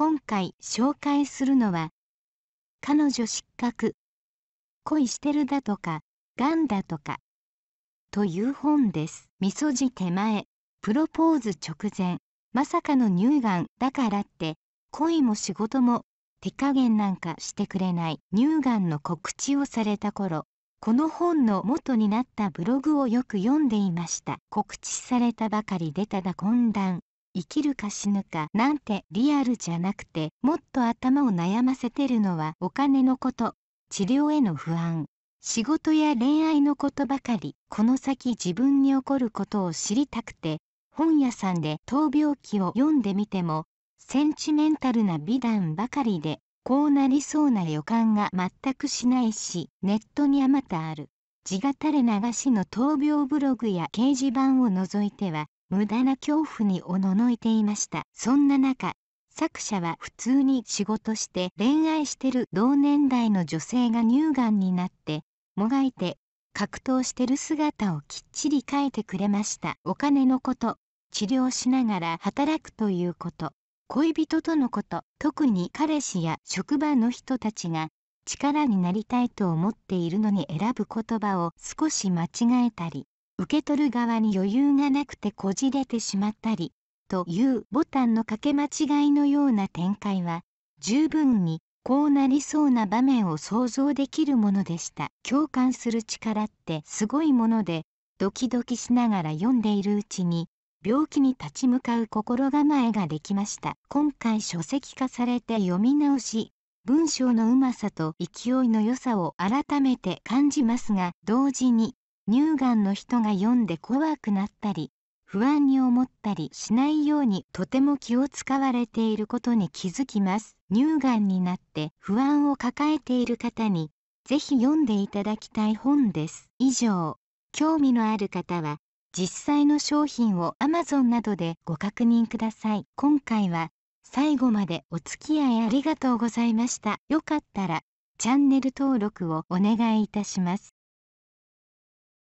今回紹介するのは彼女失格恋してるだとかがんだとかという本ですみそじ手前プロポーズ直前まさかの乳がんだからって恋も仕事も手加減なんかしてくれない乳がんの告知をされた頃この本の元になったブログをよく読んでいました告知されたばかりでただ混乱生きるか死ぬかなんてリアルじゃなくてもっと頭を悩ませてるのはお金のこと治療への不安仕事や恋愛のことばかりこの先自分に起こることを知りたくて本屋さんで闘病記を読んでみてもセンチメンタルな美談ばかりでこうなりそうな予感が全くしないしネットにあまたある地がたれ流しの闘病ブログや掲示板を除いては無駄な恐怖におののいていましたそんな中作者は普通に仕事して恋愛してる同年代の女性が乳がんになってもがいて格闘してる姿をきっちり書いてくれましたお金のこと治療しながら働くということ恋人とのこと特に彼氏や職場の人たちが力になりたいと思っているのに選ぶ言葉を少し間違えたり受け取る側に余裕がなくてこじれてしまったりというボタンのかけ間違いのような展開は十分にこうなりそうな場面を想像できるものでした共感する力ってすごいものでドキドキしながら読んでいるうちに病気に立ち向かう心構えができました今回書籍化されて読み直し文章のうまさと勢いの良さを改めて感じますが同時に乳がんの人が読んで怖くなったり不安に思ったりしないようにとても気を使われていることに気づきます乳がんになって不安を抱えている方にぜひ読んでいただきたい本です以上興味のある方は実際の商品を Amazon などでご確認ください今回は最後までお付き合いありがとうございましたよかったらチャンネル登録をお願いいたします